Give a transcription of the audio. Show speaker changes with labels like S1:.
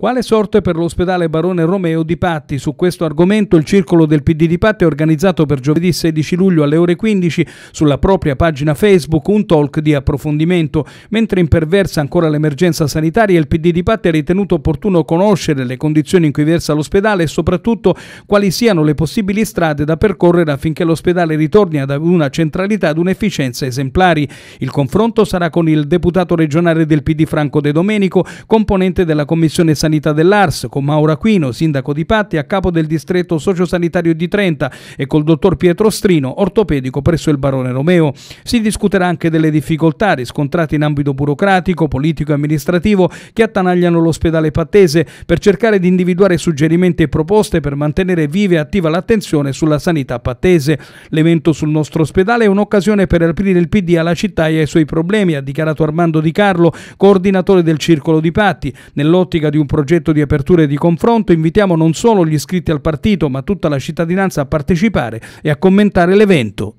S1: Quale sorte per l'ospedale Barone Romeo di Patti? Su questo argomento il circolo del PD di Patti è organizzato per giovedì 16 luglio alle ore 15 sulla propria pagina Facebook un talk di approfondimento. Mentre imperversa ancora l'emergenza sanitaria, il PD di Patti ha ritenuto opportuno conoscere le condizioni in cui versa l'ospedale e soprattutto quali siano le possibili strade da percorrere affinché l'ospedale ritorni ad una centralità ad un'efficienza esemplari. Il confronto sarà con il deputato regionale del PD Franco De Domenico, componente della Commissione Sanitaria Sanità dell'Ars, con Mauro Aquino, sindaco di Patti, a capo del distretto sociosanitario di Trenta e col dottor Pietro Strino, ortopedico presso il Barone Romeo. Si discuterà anche delle difficoltà riscontrate in ambito burocratico, politico e amministrativo che attanagliano l'ospedale pattese per cercare di individuare suggerimenti e proposte per mantenere viva e attiva l'attenzione sulla sanità pattese. L'evento sul nostro ospedale è un'occasione per aprire il PD alla città e ai suoi problemi, ha dichiarato Armando Di Carlo, coordinatore del Circolo di Patti, nell'ottica di un progetto progetto di apertura e di confronto invitiamo non solo gli iscritti al partito ma tutta la cittadinanza a partecipare e a commentare l'evento.